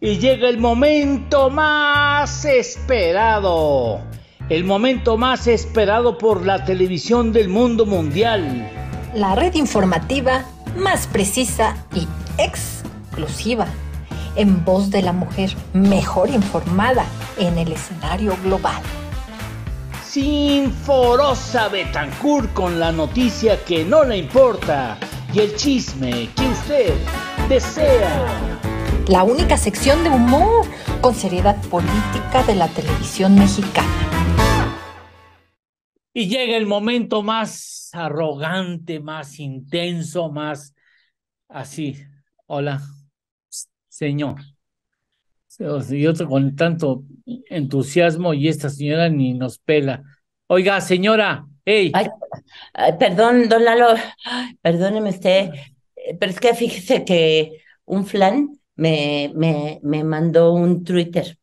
Y llega el momento más esperado, el momento más esperado por la televisión del mundo mundial. La red informativa más precisa y exclusiva, en voz de la mujer mejor informada en el escenario global. Sinforosa Betancourt con la noticia que no le importa y el chisme que usted desea la única sección de humor con seriedad política de la televisión mexicana. Y llega el momento más arrogante, más intenso, más así. Hola, señor. Y otro con tanto entusiasmo y esta señora ni nos pela. Oiga, señora, hey. perdón, don Lalo, perdóneme usted, ah. pero es que fíjese que un flan me, me, me mandó un Twitter.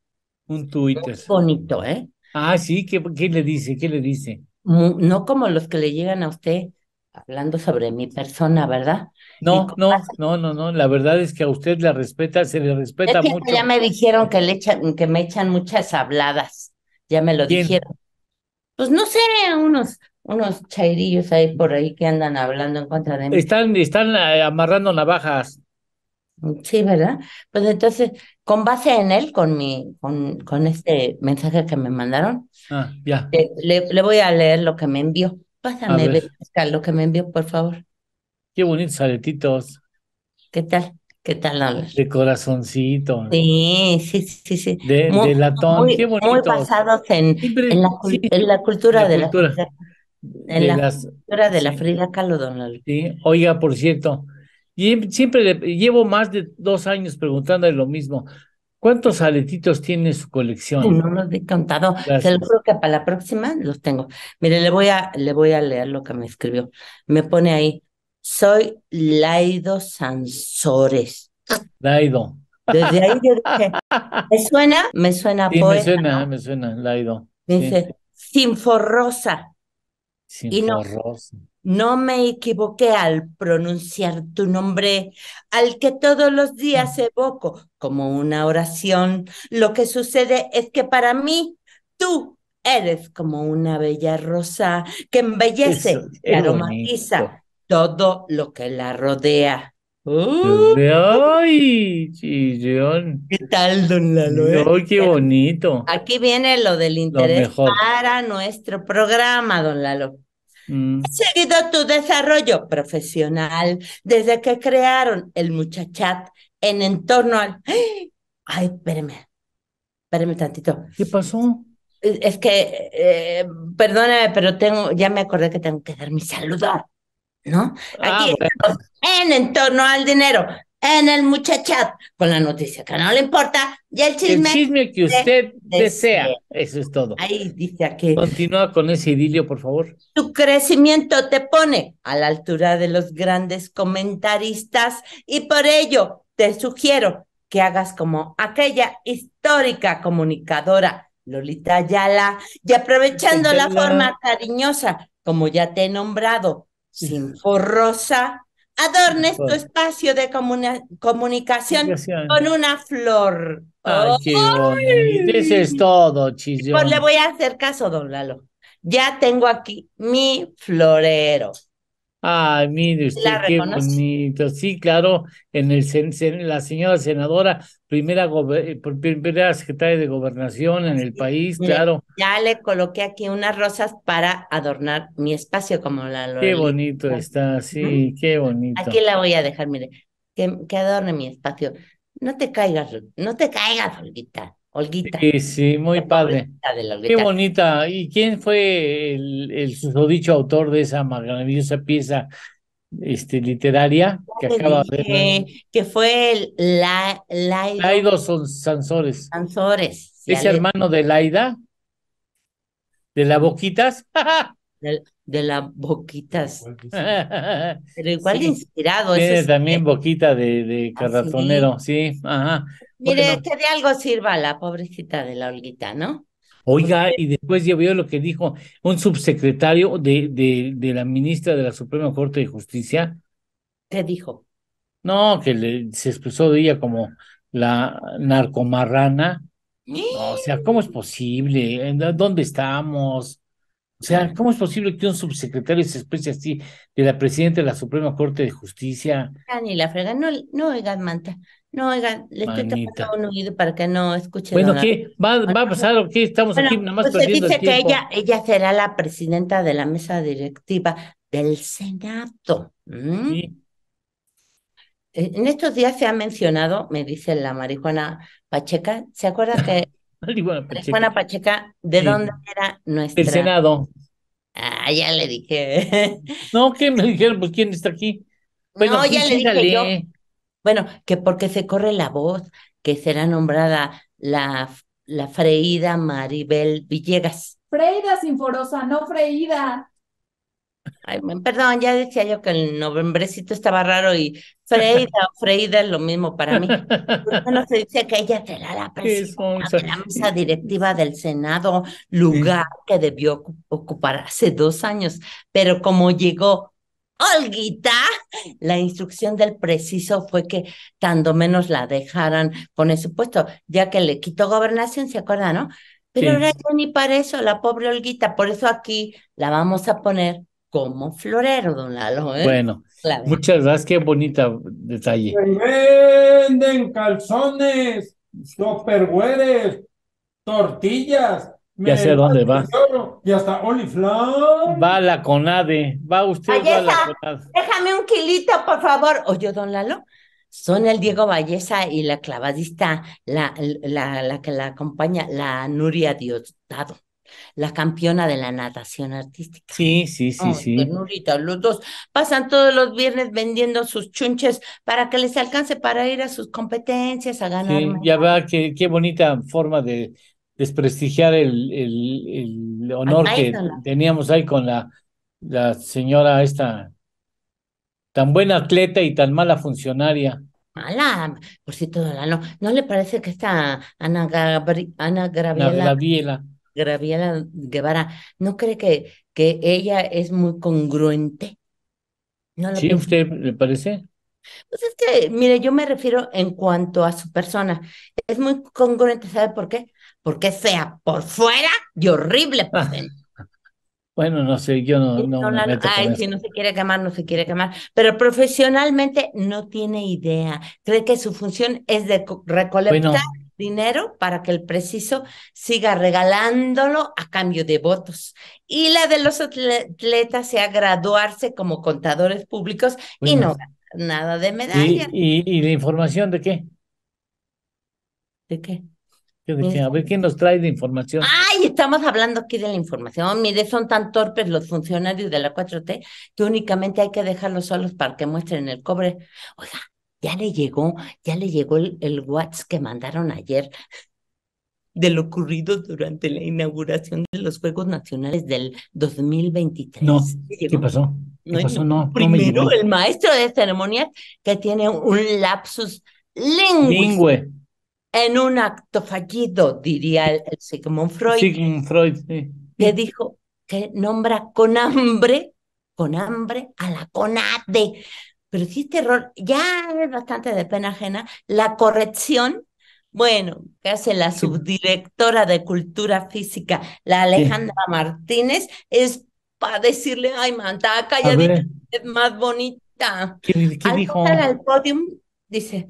Un Twitter. bonito, ¿eh? Ah, sí, ¿Qué, le dice? ¿Qué le dice? No como los que le llegan a usted hablando sobre mi persona, ¿verdad? No, no, no, no, no, la verdad es que a usted la respeta, se le respeta es que mucho. Ya me dijeron que, le echan, que me echan muchas habladas, ya me lo dijeron. Pues no sé, unos, unos chairillos ahí por ahí que andan hablando en contra de mí. Están, están eh, amarrando navajas. Sí, ¿verdad? Pues entonces, con base en él, con mi, con, con este mensaje que me mandaron, ah, ya. Eh, le, le, voy a leer lo que me envió. Pásame, lo que me envió, por favor. Qué bonitos aletitos. ¿Qué tal? ¿Qué tal, Alex? De corazoncito. Sí, sí, sí, sí. De, latón, muy, qué bonitos. Muy basados en, en, la, cultura de la en la de la Frida Kahlo, don Sí, oiga, por cierto, y siempre llevo más de dos años preguntándole lo mismo. ¿Cuántos aletitos tiene su colección? no los he contado. Se lo juro que para la próxima los tengo. Mire, le voy a, le voy a leer lo que me escribió. Me pone ahí. Soy Laido Sansores. Laido. Desde ahí yo dije, ¿me suena? Me suena sí, Me suena, me suena, Laido. Dice, Sinforrosa y no, me equivoqué al pronunciar tu nombre, al que todos los días evoco como una oración. Lo que sucede es que para mí tú eres como una bella rosa que embellece y aromatiza todo lo que la rodea. ¡Uh! ¡Ay! Chillón. ¿Qué tal, don Lalo? Eh? qué bonito! Aquí viene lo del interés para nuestro programa, don Lalo. Mm. He seguido tu desarrollo profesional desde que crearon el muchachat en entorno al... ¡Ah! Ay, espérame, espérame tantito. ¿Qué pasó? Es que, eh, perdóname, pero tengo, ya me acordé que tengo que dar mi saludo, ¿no? Ah, Aquí, en entorno al dinero en el muchachat con la noticia que no le importa y el chisme. El chisme que usted desea. Este. Eso es todo. Ahí dice aquí. Continúa con ese idilio, por favor. Tu crecimiento te pone a la altura de los grandes comentaristas y por ello te sugiero que hagas como aquella histórica comunicadora Lolita Ayala y aprovechando la forma cariñosa como ya te he nombrado, sin Adornes tu espacio de comunicación, con una flor. Ay, Eso es todo, chillón. Pues le voy a hacer caso, don Lalo. Ya tengo aquí mi florero. Ay, mire usted, qué bonito. Sí, claro, en el la señora senadora, primera, eh, primera secretaria de gobernación en el país, claro. Ya le coloqué aquí unas rosas para adornar mi espacio, como la Qué bonito está, sí, qué bonito. Aquí la voy a dejar, mire, que, que adorne mi espacio. No te caigas, no te caigas, Olguita. Olguita. Sí, sí, muy padre. Qué bonita. ¿Y quién fue el, el susodicho autor de esa maravillosa pieza este, literaria que acaba de que fue la, Laido, son Sansores. Sansores. es hermano de Laida, de la Boquitas. de, de la Boquitas. Pero igual inspirado. Tiene también Boquita de, de ah, Carratonero, sí. Ajá. Mire, que de algo sirva la pobrecita de la Olguita, ¿no? Oiga, y después yo veo lo que dijo un subsecretario de, de, la ministra de la Suprema Corte de Justicia. ¿Qué dijo? No, que le, se expresó de ella como la narcomarrana. ¿Eh? o sea, ¿cómo es posible? ¿Dónde estamos? O sea, ¿cómo es posible que un subsecretario se exprese así de la presidenta de la Suprema Corte de Justicia? Ni la frega, no, no oigan, Manta, no oigan, le estoy tapando un oído para que no escuchen. Bueno, ¿qué? ¿Va, a pasar o qué? Estamos aquí nada más perdiendo dice que ella, ella será la presidenta de la mesa directiva del Senado. Eh, en estos días se ha mencionado, me dice la marihuana Pacheca, ¿se acuerda que Marihuana Pacheca. ¿de dónde era nuestra? Senado. Ah, ya le dije. no, que me dijeron, pues quién está aquí. Bueno, no, ya pues, le dije Bueno, que porque se corre la voz que será nombrada la, la Freida Maribel Villegas. Freida Sinforosa, no Freida Ay, perdón, ya decía yo que el novembrecito estaba raro y Freida, Freida es lo mismo para mí. no se dice que ella será la presidenta la mesa directiva del Senado, lugar que debió ocupar hace dos años? Pero como llegó Olguita, la instrucción del preciso fue que tanto menos la dejaran con ese puesto, ya que le quitó gobernación, ¿se acuerda, no? Pero ahora ni para eso, la pobre Olguita, por eso aquí la vamos a poner como florero, don Lalo. ¿eh? Bueno, muchas gracias, qué bonita detalle. venden calzones, supergüeres, tortillas. Ya sé dónde va. y hasta Oliflor. Va a la CONADE. Va usted a la CONADE. Déjame un kilito, por favor. Oye, don Lalo, son el Diego Valleza y la clavadista, la, la, la que la acompaña, la Nuria Diosdado la campeona de la natación artística. Sí, sí, sí, sí. los dos pasan todos los viernes vendiendo sus chunches para que les alcance para ir a sus competencias, a ganar. ya va, qué, qué bonita forma de desprestigiar el, el, honor que teníamos ahí con la, la señora esta, tan buena atleta y tan mala funcionaria mala, por si todo la no. ¿No le parece que está Ana, Gabri Ana Gabriela Gabriela Guevara, ¿no cree que, ella es muy congruente? sí, usted le parece? Pues es que, mire, yo me refiero en cuanto a su persona. Es muy congruente, ¿sabe por qué? Porque sea por fuera y horrible por ah. Bueno, no sé, yo no. no, ay, si no se quiere quemar, no se quiere quemar. Pero profesionalmente no tiene idea. Cree que su función es de recolectar dinero para que el preciso siga regalándolo a cambio de votos. Y la de los atletas sea graduarse como contadores públicos y no nada de medalla. ¿Y, de información de qué? ¿De qué? Este a ver quién nos trae de información. Ay, estamos hablando aquí de la información. Mire, son tan torpes los funcionarios de la 4T que únicamente hay que dejarlos solos para que muestren el cobre. Oiga, ya le llegó, ya le llegó el, el WhatsApp que mandaron ayer de lo ocurrido durante la inauguración de los Juegos Nacionales del 2023. No, ¿qué pasó? no, primero, el maestro de ceremonias que tiene un lapsus lingüe en un acto fallido, diría el, Sigmund Freud. Sigmund Freud, sí. Que dijo que nombra con hambre, con hambre a la CONADE pero hiciste error, ya es bastante de pena ajena, la corrección, bueno, que hace la subdirectora de Cultura Física, la Alejandra Martínez, es para decirle, ay, Manta, calladita, es más bonita. ¿Qué, al dijo? dice,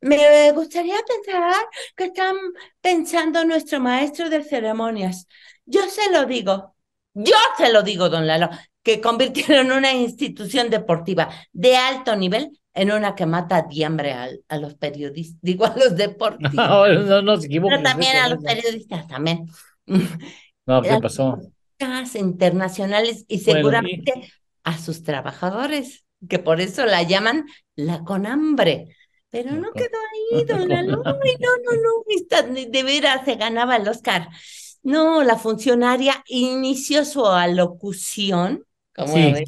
me gustaría pensar que están pensando nuestro maestro de ceremonias. Yo se lo digo, yo se lo digo, don Lalo que convirtieron una institución deportiva de alto nivel en una que mata de hambre a, los periodistas, digo a los deportistas. No, no, se Pero también a los periodistas, también. No, ¿qué pasó? internacionales y seguramente a sus trabajadores, que por eso la llaman la con hambre. Pero no quedó ahí, don no No, no, no, de veras se ganaba el Oscar. No, la funcionaria inició su alocución sí,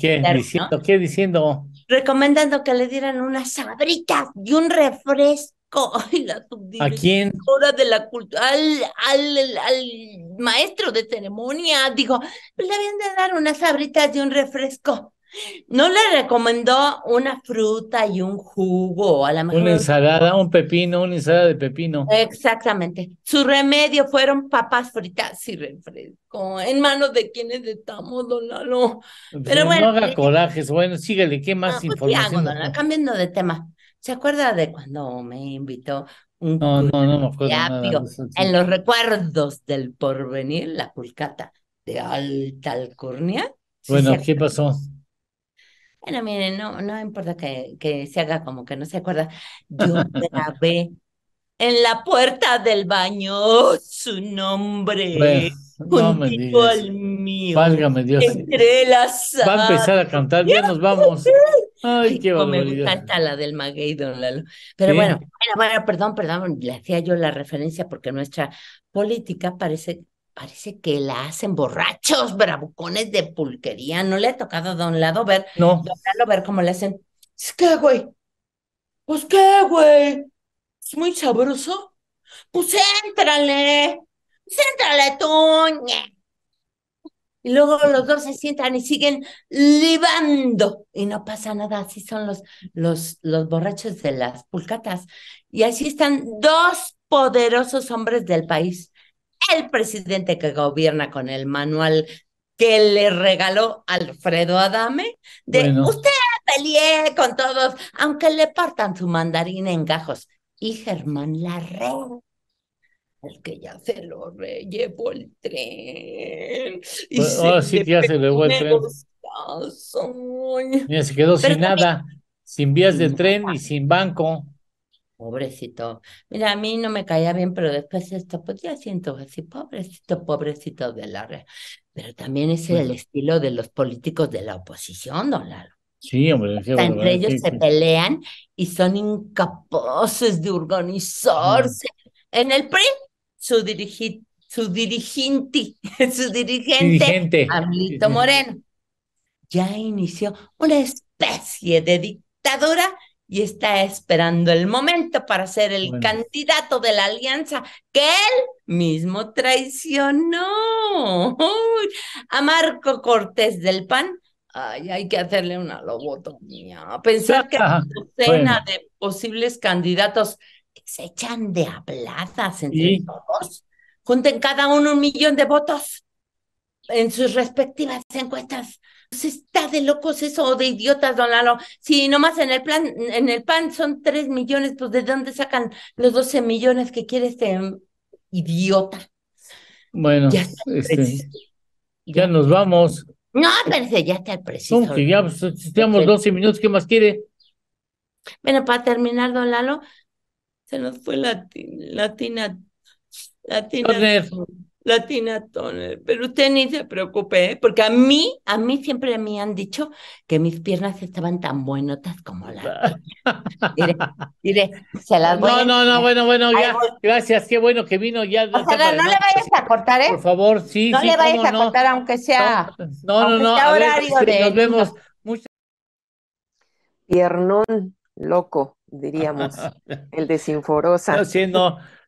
¿qué diciendo, Recomendando que le dieran unas sabritas y un refresco. Ay, la ¿A quién? de la al, maestro de ceremonia, digo, pues le habían de dar unas sabritas y un refresco. No le recomendó una fruta y un jugo, a la mejor. Una ensalada, un pepino, una ensalada de pepino. Exactamente. Su remedio fueron papas fritas y refresco. En manos de quienes estamos, don Lalo. Pues Pero bueno. No haga eh, corajes, bueno, síguele, ¿qué más pues, información? Cambiando de tema. ¿Se acuerda de cuando me invitó un no, no, no en los recuerdos del porvenir, la culcata de alta alcurnia? Bueno, ¿qué pasó? Bueno, miren, no, no importa que, que se haga como que no se acuerda. Yo grabé en la puerta del baño su nombre. Bueno, no al mío. Válgame Dios. Entre las Va a empezar a cantar, ya nos vamos. Ay, qué Como Me encanta la del Maguey, don Lalo. Pero bueno, bueno, bueno, perdón, perdón, le hacía yo la referencia porque nuestra política parece parece que la hacen borrachos, bravucones de pulquería. No le ha tocado a un Lado ver. No. ver cómo le hacen. Es que, güey. Pues qué, güey. Es muy sabroso. Pues éntrale. Pues éntrale tú. Y luego los dos se sientan y siguen libando y no pasa nada. Así son los, los, los borrachos de las pulcatas. Y así están dos poderosos hombres del país el presidente que gobierna con el manual que le regaló Alfredo Adame, de usted peleé con todos, aunque le partan su mandarín en gajos. Y Germán Larrea, el que ya se lo llevó el tren. Y pues, se llevó el tren. quedó sin nada, sin vías de tren y sin banco. Pobrecito. Mira, a mí no me caía bien, pero después esto, pues ya siento así, pobrecito, pobrecito de la red. Pero también es pues el estilo de los políticos de la oposición, don Lalo. Sí, hombre. entre ellos se pelean y son incapaces de organizarse. En el PRI, su, dirigente, su dirigente, su dirigente, dirigente. Moreno, ya inició una especie de dictadura y está esperando el momento para ser el candidato de la alianza que él mismo traicionó. a Marco Cortés del PAN, hay que hacerle una lobotomía. Pensar que una docena de posibles candidatos se echan de aplazas entre todos, junten cada uno un millón de votos en sus respectivas encuestas. Pues está de locos eso, o de idiotas, don Lalo. Si nomás en el plan, en el PAN son tres millones, pues ¿de dónde sacan los 12 millones que quiere este mm, idiota? Bueno, este, ya, nos vamos. No, pero ya está el preciso. Si ya pues, 12 minutos, ¿qué más quiere? Bueno, para terminar, don Lalo, se nos fue la, latina. Latina. Latina Tone, pero usted ni se preocupe, ¿eh? porque a mí, a mí siempre me han dicho que mis piernas estaban tan buenotas como la. Ah. diré, se las voy No, no, no, bueno, bueno, ya, gracias, qué bueno que vino ya. no, le vayas a cortar, ¿eh? Por favor, sí, No le vayas a cortar, aunque sea. No, no, no. ver, Nos vemos. Piernón loco, diríamos, el de Sinforosa. No, sí, no.